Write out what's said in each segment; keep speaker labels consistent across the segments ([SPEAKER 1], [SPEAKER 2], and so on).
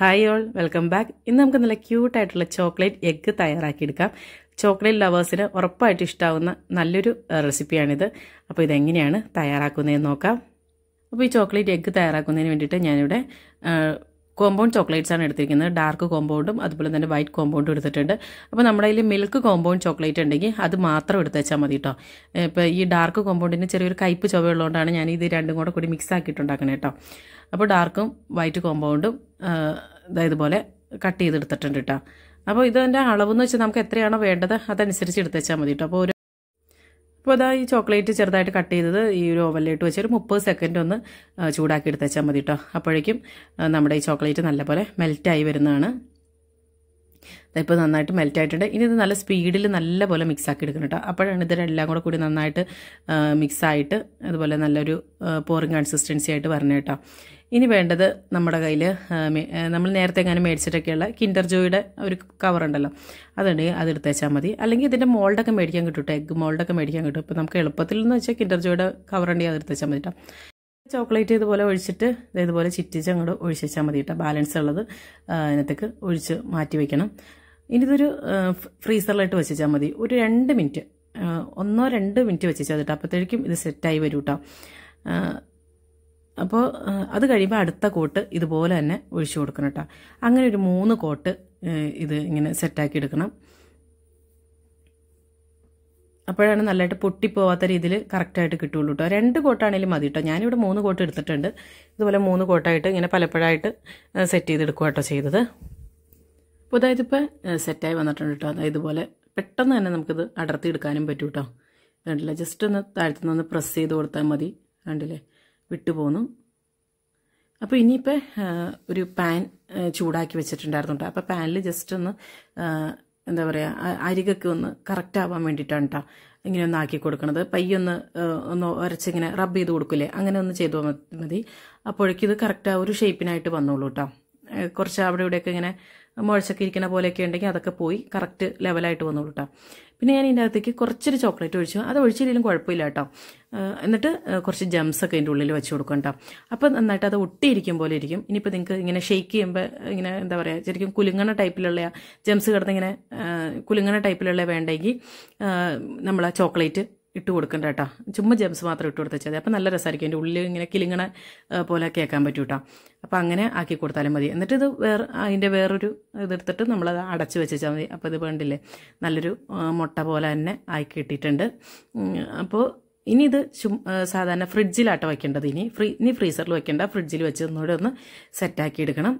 [SPEAKER 1] hi all welcome back ഇന്ന് നമുക്ക് നല്ല ക്യൂട്ടായിട്ടുള്ള ചോക്ലേറ്റ് എഗ്ഗ് തയ്യാറാക്കിയെടുക്കാം ചോക്ലേറ്റ് ലവേഴ്സിന് ഉറപ്പായിട്ട് ഇഷ്ടാവുന്ന നല്ലൊരു റെസിപ്പിയാണിത് അപ്പോൾ ഇതെങ്ങനെയാണ് തയ്യാറാക്കുന്നതെന്ന് നോക്കാം അപ്പോൾ ഈ ചോക്ലേറ്റ് എഗ്ഗ് തയ്യാറാക്കുന്നതിന് വേണ്ടിയിട്ട് ഞാനിവിടെ കോമ്പൗണ്ട് ചോക്ലേറ്റ്സ് ആണ് എടുത്തിരിക്കുന്നത് ഡാർക്ക് കോമ്പൗണ്ടും അതുപോലെ തന്നെ വൈറ്റ് കോമ്പൗണ്ടും എടുത്തിട്ടുണ്ട് അപ്പോൾ നമ്മുടെ കയ്യിൽ മിൽക്ക് കോമ്പൗണ്ട് ചോക്ലേറ്റ് ഉണ്ടെങ്കിൽ അത് മാത്രം എടുത്ത് വെച്ചാൽ മതി കേട്ടോ ഇപ്പോൾ ഈ ഡാർക്ക് കോമ്പൗണ്ടിന് ചെറിയൊരു കയ്പ്പ് ഉള്ളതുകൊണ്ടാണ് ഞാൻ ഇത് രണ്ടും കൂടെ കൂടി മിക്സ് ആക്കിയിട്ടുണ്ടാക്കണേ കേട്ടോ അപ്പോൾ ഡാർക്കും വൈറ്റ് കോമ്പൗണ്ടും ഇതുപോലെ കട്ട് ചെയ്തെടുത്തിട്ടുണ്ട് കേട്ടോ അപ്പോൾ ഇതിൻ്റെ അളവെന്ന് വെച്ചാൽ നമുക്ക് എത്രയാണോ വേണ്ടത് അതനുസരിച്ച് എടുത്ത് വെച്ചാൽ മതി കേട്ടോ അപ്പോൾ ഇപ്പോൾ അതാ ഈ ചോക്ലേറ്റ് ചെറുതായിട്ട് കട്ട് ചെയ്തത് ഈ ഒരു ഓവനിലിട്ട് വെച്ച് ഒരു മുപ്പത് സെക്കൻഡ് ഒന്ന് ചൂടാക്കി എടുത്തേച്ചാൽ മതി കേട്ടോ അപ്പോഴേക്കും നമ്മുടെ ഈ ചോക്ലേറ്റ് നല്ലപോലെ മെൽറ്റായി വരുന്നതാണ് ഇതിപ്പോൾ നന്നായിട്ട് മെൽറ്റ് ആയിട്ടുണ്ട് ഇനി ഇത് നല്ല സ്പീഡിൽ നല്ല പോലെ മിക്സ് ആക്കി എടുക്കണം കേട്ടോ അപ്പോഴാണ് ഇതെല്ലാം കൂടെ കൂടി നന്നായിട്ട് മിക്സ് ആയിട്ട് അതുപോലെ നല്ലൊരു പോറിങ് കൺസിസ്റ്റൻസി ആയിട്ട് വരണേ കേട്ടോ ഇനി വേണ്ടത് നമ്മുടെ കയ്യിൽ നമ്മൾ നേരത്തെ എങ്ങനെ മേടിച്ചിട്ടൊക്കെയുള്ള കിൻഡർ ജോയുടെ ഒരു കവറുണ്ടല്ലോ അതുണ്ടെങ്കിൽ അത് എടുത്തേച്ചാൽ മതി അല്ലെങ്കിൽ ഇതിൻ്റെ മോൾഡൊക്കെ മേടിക്കാൻ കിട്ടും എഗ്ഗ് മോൾഡൊക്കെ മേടിക്കാൻ കിട്ടും ഇപ്പോൾ നമുക്ക് എളുപ്പത്തിൽ എന്ന് വെച്ചാൽ കിൻഡർ ജോയുടെ കവറുണ്ടെങ്കിൽ അത് എടുത്തേച്ചാൽ മതി കേട്ടോ ചോക്ലേറ്റ് ഇതുപോലെ ഒഴിച്ചിട്ട് ഇതേപോലെ ചിറ്റിച്ച് അങ്ങോട്ട് ഒഴിച്ചാൽ മതി കേട്ടോ ബാലൻസ് ഉള്ളത് അതിനകത്തേക്ക് ഒഴിച്ച് മാറ്റി വെക്കണം ഇനിതൊരു ഫ്രീസറിലായിട്ട് വെച്ചാൽ മതി ഒരു രണ്ട് മിനിറ്റ് ഒന്നോ രണ്ട് മിനിറ്റ് വെച്ചാൽ കേട്ടോ അപ്പോഴത്തേക്കും ഇത് സെറ്റായി വരും കേട്ടോ അപ്പോൾ അത് കഴിയുമ്പോൾ അടുത്ത കോട്ട് ഇതുപോലെ തന്നെ ഒഴിച്ചു കൊടുക്കണം കേട്ടോ അങ്ങനെ ഒരു മൂന്ന് കോട്ട് ഇത് ഇങ്ങനെ സെറ്റാക്കി എടുക്കണം അപ്പോഴാണ് നല്ലതായിട്ട് പൊട്ടിപ്പോവാത്ത രീതിയിൽ കറക്റ്റായിട്ട് കിട്ടുള്ളൂ കേട്ടോ രണ്ട് കോട്ടാണെങ്കിലും മതി കേട്ടോ ഞാനിവിടെ മൂന്ന് കോട്ട് എടുത്തിട്ടുണ്ട് ഇതുപോലെ മൂന്ന് കോട്ടായിട്ട് ഇങ്ങനെ പലപ്പോഴായിട്ട് സെറ്റ് ചെയ്തെടുക്കുക കേട്ടോ ചെയ്തത് അപ്പോൾ അതായത് ഇപ്പോൾ സെറ്റായി വന്നിട്ടുണ്ട് കേട്ടോ അതായത് ഇതുപോലെ പെട്ടെന്ന് തന്നെ നമുക്കിത് അടർത്തി എടുക്കാനും പറ്റും കേട്ടോ കണ്ടില്ല ജസ്റ്റ് ഒന്ന് ഒന്ന് പ്രസ് ചെയ്ത് കൊടുത്താൽ മതി കണ്ടില്ലേ വിട്ടു പോന്നു അപ്പോൾ ഇനിയിപ്പോൾ ഒരു പാൻ ചൂടാക്കി വെച്ചിട്ടുണ്ടായിരുന്നു കേട്ടോ അപ്പോൾ പാനിൽ ജസ്റ്റ് ഒന്ന് എന്താ പറയുക അരികൊക്കെ ഒന്ന് കറക്റ്റ് ആവാൻ വേണ്ടിയിട്ടാണ് കേട്ടോ ഇങ്ങനെ ഒന്ന് ആക്കി കൊടുക്കണത് പയ്യൊന്ന് ഒന്ന് ഉരച്ചിങ്ങനെ റബ്ബ് ചെയ്ത് കൊടുക്കില്ലേ അങ്ങനെ ഒന്ന് ചെയ്തു മതി അപ്പോഴേക്കും ഇത് കറക്റ്റ് ആ ഒരു ഷേപ്പിനായിട്ട് വന്നോളൂ കേട്ടോ കുറച്ച് അവിടെ ഇവിടെയൊക്കെ ഇങ്ങനെ മുഴച്ചൊക്കെ ഇരിക്കുന്ന പോലെയൊക്കെ ഉണ്ടെങ്കിൽ അതൊക്കെ പോയി കറക്റ്റ് ലെവലായിട്ട് വന്നോളൂ കേട്ടോ പിന്നെ ഞാൻ ഇതിൻ്റെ അകത്തേക്ക് കുറച്ചൊരു ചോക്ലേറ്റ് ഒഴിച്ചു അത് ഒഴിച്ചില്ലെങ്കിലും കുഴപ്പമില്ല കേട്ടോ എന്നിട്ട് കുറച്ച് ജംസൊക്കെ ഒക്കെ അതിൻ്റെ ഉള്ളിൽ വെച്ച് കൊടുക്കും കേട്ടോ അപ്പോൾ നന്നായിട്ട് അത് ഒട്ടിയിരിക്കും പോലെ ഇരിക്കും ഇനിയിപ്പോൾ നിങ്ങൾക്ക് ഇങ്ങനെ ഷെയ്ക്ക് ചെയ്യുമ്പോൾ ഇങ്ങനെ എന്താ പറയുക ശരിക്കും കുലുങ്ങണ ടൈപ്പിലുള്ള ജംസ് കിടന്നിങ്ങനെ കുലുങ്ങണ ടൈപ്പിലുള്ള വേണ്ടെങ്കിൽ നമ്മൾ ആ ചോക്ലേറ്റ് ഇട്ട് കൊടുക്കണ്ട കേട്ടോ ചുമ്മാ ജംസ് മാത്രം ഇട്ട് കൊടുത്താൽ മതി അപ്പോൾ നല്ല രസമായിരിക്കും എൻ്റെ ഉള്ളിൽ ഇങ്ങനെ കിളിങ്ങണ പോലെ കേൾക്കാൻ പറ്റും കേട്ടോ അപ്പോൾ അങ്ങനെ ആക്കി കൊടുത്താലും മതി എന്നിട്ട് ഇത് വേറെ അതിൻ്റെ വേറൊരു ഇതെടുത്തിട്ട് നമ്മളത് അടച്ച് വെച്ചാൽ മതി അപ്പോൾ ഇത് വേണ്ടില്ലേ നല്ലൊരു മുട്ട പോലെ തന്നെ ആയി ഇട്ടിട്ടുണ്ട് അപ്പോൾ ഇനി ഇത് സാധാരണ ഫ്രിഡ്ജിലാട്ടോ വയ്ക്കേണ്ടത് ഇനി ഫ്രീ ഇനി ഫ്രീസറിൽ വയ്ക്കേണ്ട ഫ്രിഡ്ജിൽ വെച്ച് ഒന്നുകൂടെ ഒന്ന് സെറ്റാക്കി എടുക്കണം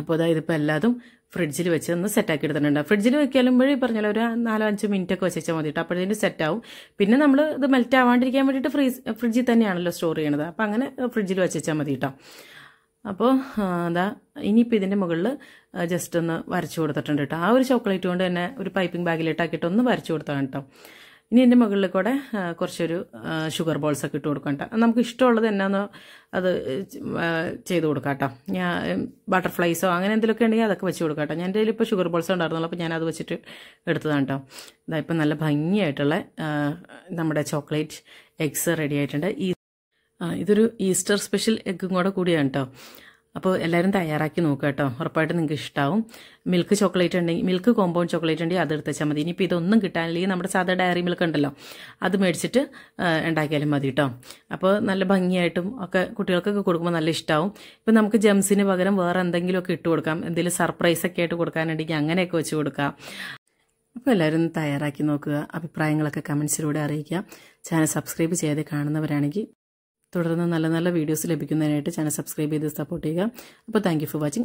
[SPEAKER 1] അപ്പോൾ അതായത് ഇപ്പോൾ എല്ലാതും ഫ്രിഡ്ജിൽ വെച്ച് ഒന്ന് സെറ്റാക്കി എടുത്തിട്ടുണ്ട് ഫ്രിഡ്ജിൽ വഴി പറഞ്ഞാൽ ഒരു നാലോ അഞ്ച് മിനിറ്റ് ഒക്കെ വെച്ചാൽ മതി കേട്ടോ സെറ്റ് സെറ്റാവും പിന്നെ നമ്മൾ ഇത് മെൽറ്റ് ആവാണ്ടിരിക്കാൻ വേണ്ടിയിട്ട് ഫ്രീസ് ഫ്രിഡ്ജിൽ തന്നെയാണല്ലോ സ്റ്റോർ ചെയ്യണത് അപ്പോൾ അങ്ങനെ ഫ്രിഡ്ജിൽ വെച്ചാൽ മതി കേട്ടോ അപ്പോൾ അതാ ഇനിയിപ്പോൾ ഇതിൻ്റെ മുകളിൽ ജസ്റ്റ് ഒന്ന് വരച്ചു കൊടുത്തിട്ടുണ്ട് കേട്ടോ ആ ഒരു ചോക്ലേറ്റ് കൊണ്ട് തന്നെ ഒരു പൈപ്പിംഗ് ബാഗിലിട്ടാക്കിയിട്ട് ഒന്ന് വരച്ചു കൊടുത്താണ് കേട്ടോ ഇനി എൻ്റെ മുകളിൽ കൂടെ കുറച്ചൊരു ഷുഗർ ബോൾസ് ഒക്കെ ഇട്ട് കൊടുക്കണ്ട നമുക്ക് ഇഷ്ടമുള്ളത് എന്നാന്ന് അത് ചെയ്ത് കൊടുക്കാം കേട്ടോ ഞാൻ ബട്ടർഫ്ലൈസോ അങ്ങനെ എന്തെങ്കിലുമൊക്കെ ഉണ്ടെങ്കിൽ അതൊക്കെ വെച്ച് കൊടുക്കാം കേട്ടോ ഞാൻ എൻ്റെ ഇപ്പോൾ ഷുഗർ ബോൾസ് ഉണ്ടായിരുന്നു അപ്പോൾ ഞാനത് വെച്ചിട്ട് എടുത്തതാണ് കേട്ടോ ഇതാ ഇപ്പം നല്ല ഭംഗിയായിട്ടുള്ള നമ്മുടെ ചോക്ലേറ്റ് എഗ്സ് റെഡി ആയിട്ടുണ്ട് ഈ ഇതൊരു ഈസ്റ്റർ സ്പെഷ്യൽ എഗ്ഗും കൂടെ കൂടിയാണ് കേട്ടോ അപ്പോൾ എല്ലാവരും തയ്യാറാക്കി നോക്കുക കേട്ടോ ഉറപ്പായിട്ട് നിങ്ങൾക്ക് ഇഷ്ടമാവും മിൽക്ക് ചോക്ലേറ്റ് ഉണ്ടെങ്കിൽ മിൽക്ക് കോമ്പൗണ്ട് ചോക്ലേറ്റ് ഉണ്ടെങ്കിൽ അത് എടുത്തുവെച്ചാൽ മതി ഇനിയിപ്പോൾ ഇതൊന്നും കിട്ടാനില്ലെങ്കിൽ നമ്മുടെ സാധാ ഡയറി മിൽക്ക് ഉണ്ടല്ലോ അത് മേടിച്ചിട്ട് ഉണ്ടാക്കിയാലും മതി കേട്ടോ അപ്പോൾ നല്ല ഭംഗിയായിട്ടും ഒക്കെ കുട്ടികൾക്കൊക്കെ കൊടുക്കുമ്പോൾ നല്ല ഇഷ്ടമാവും ഇപ്പം നമുക്ക് ജംസിന് പകരം വേറെ എന്തെങ്കിലുമൊക്കെ ഇട്ട് കൊടുക്കാം എന്തെങ്കിലും സർപ്രൈസൊക്കെ ആയിട്ട് കൊടുക്കാനുണ്ടെങ്കിൽ അങ്ങനെയൊക്കെ വെച്ച് കൊടുക്കാം അപ്പോൾ എല്ലാവരും തയ്യാറാക്കി നോക്കുക അഭിപ്രായങ്ങളൊക്കെ കമൻസിലൂടെ അറിയിക്കുക ചാനൽ സബ്സ്ക്രൈബ് ചെയ്ത് കാണുന്നവരാണെങ്കിൽ തുടർന്ന് നല്ല നല്ല വീഡിയോസ് ലഭിക്കുന്നതിനായിട്ട് ചാനൽ സബ്സ്ക്രൈബ് ചെയ്ത് സപ്പോർട്ട് ചെയ്യുക അപ്പോൾ താങ്ക് ഫോർ വാച്ചിങ്